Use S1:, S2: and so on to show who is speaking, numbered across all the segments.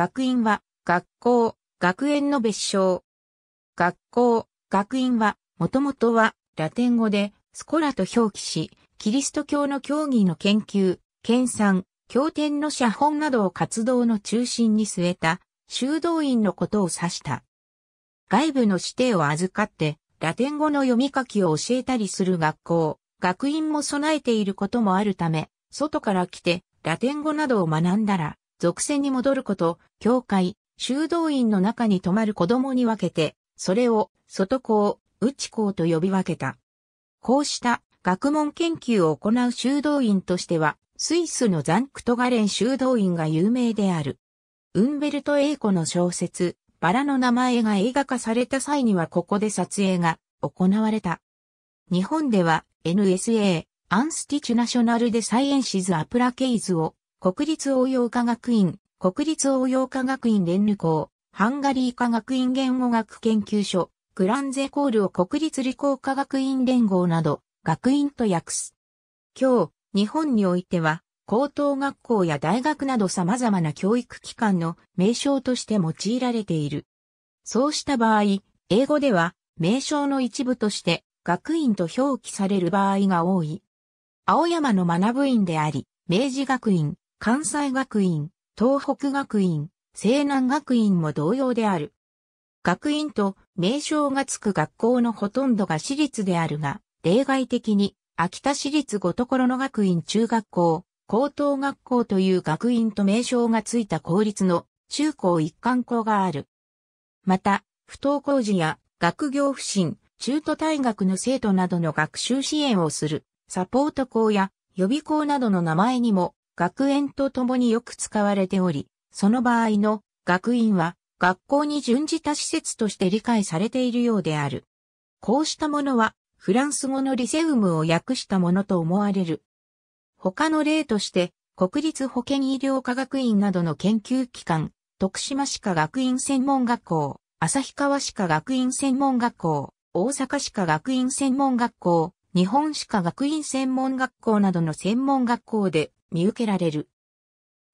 S1: 学院は、学校、学園の別称。学校、学院は、もともとは、ラテン語で、スコラと表記し、キリスト教の教義の研究、研鑽、経典の写本などを活動の中心に据えた、修道院のことを指した。外部の指定を預かって、ラテン語の読み書きを教えたりする学校、学院も備えていることもあるため、外から来て、ラテン語などを学んだら、属性に戻ること、教会、修道院の中に泊まる子供に分けて、それを外校、内校と呼び分けた。こうした学問研究を行う修道院としては、スイスのザンクトガレン修道院が有名である。ウンベルト・エイコの小説、バラの名前が映画化された際にはここで撮影が行われた。日本では NSA、アンスティチュナショナルでサイエンシズ・アプラケイズを国立応用科学院、国立応用科学院連理校、ハンガリー科学院言語学研究所、グランゼコールを国立理工科学院連合など、学院と訳す。今日、日本においては、高等学校や大学など様々な教育機関の名称として用いられている。そうした場合、英語では、名称の一部として、学院と表記される場合が多い。青山の学部院であり、明治学院、関西学院、東北学院、西南学院も同様である。学院と名称がつく学校のほとんどが私立であるが、例外的に、秋田市立五所の学院中学校、高等学校という学院と名称がついた公立の中高一貫校がある。また、不登校児や学業不振、中途退学の生徒などの学習支援をするサポート校や予備校などの名前にも学園と共によく使われており、その場合の学院は学校に準じた施設として理解されているようである。こうしたものはフランス語のリセウムを訳したものと思われる。他の例として、国立保健医療科学院などの研究機関、徳島歯科学院専門学校、旭川歯科学院専門学校、大阪歯科学院専門学校、日本歯科学院専門学校などの専門学校で見受けられる。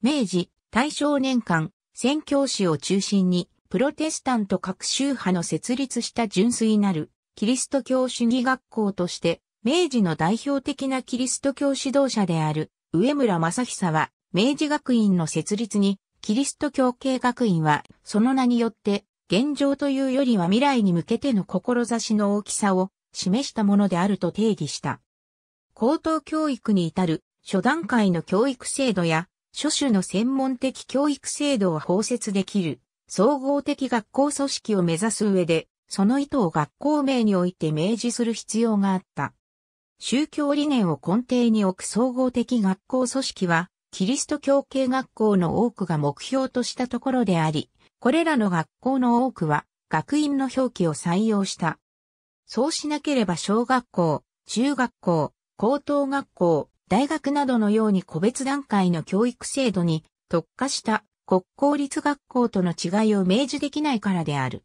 S1: 明治、大正年間、宣教師を中心に、プロテスタント各宗派の設立した純粋なる、キリスト教主義学校として、明治の代表的なキリスト教指導者である、上村正久は、明治学院の設立に、キリスト教系学院は、その名によって、現状というよりは未来に向けての志の大きさを示したものであると定義した。高等教育に至る初段階の教育制度や、諸種の専門的教育制度を包摂できる、総合的学校組織を目指す上で、その意図を学校名において明示する必要があった。宗教理念を根底に置く総合的学校組織は、キリスト教系学校の多くが目標としたところであり、これらの学校の多くは、学院の表記を採用した。そうしなければ小学校、中学校、高等学校、大学などのように個別段階の教育制度に特化した国公立学校との違いを明示できないからである。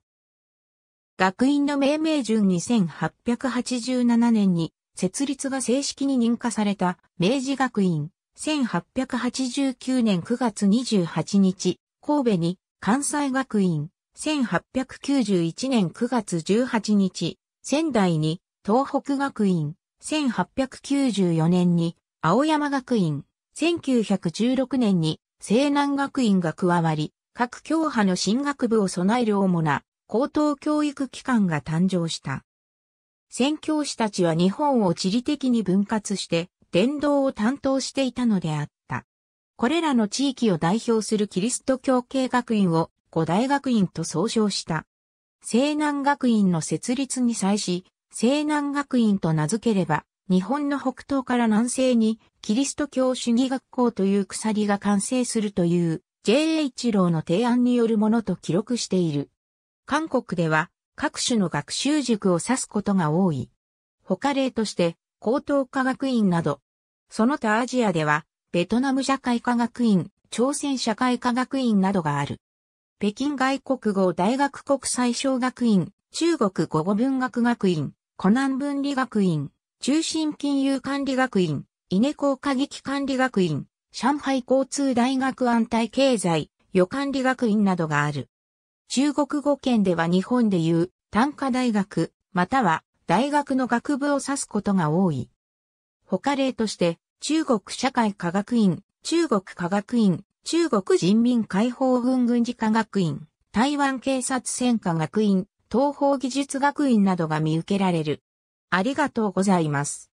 S1: 学院の命名順2887年に設立が正式に認可された明治学院1889年9月28日神戸に関西学院1891年9月18日仙台に東北学院1894年に青山学院、1916年に西南学院が加わり、各教派の進学部を備える主な高等教育機関が誕生した。宣教師たちは日本を地理的に分割して伝道を担当していたのであった。これらの地域を代表するキリスト教系学院を五大学院と総称した。西南学院の設立に際し、西南学院と名付ければ、日本の北東から南西に、キリスト教主義学校という鎖が完成するという、J.H. ロの提案によるものと記録している。韓国では、各種の学習塾を指すことが多い。他例として、高等科学院など、その他アジアでは、ベトナム社会科学院、朝鮮社会科学院などがある。北京外国語大学国際小学院、中国語語文学学院、湖南文理学院、中心金融管理学院、稲子歌劇管理学院、上海交通大学安泰経済、予管理学院などがある。中国語圏では日本でいう単科大学、または大学の学部を指すことが多い。他例として、中国社会科学院、中国科学院、中国人民解放軍軍事科学院、台湾警察戦科学院、東方技術学院などが見受けられる。ありがとうございます。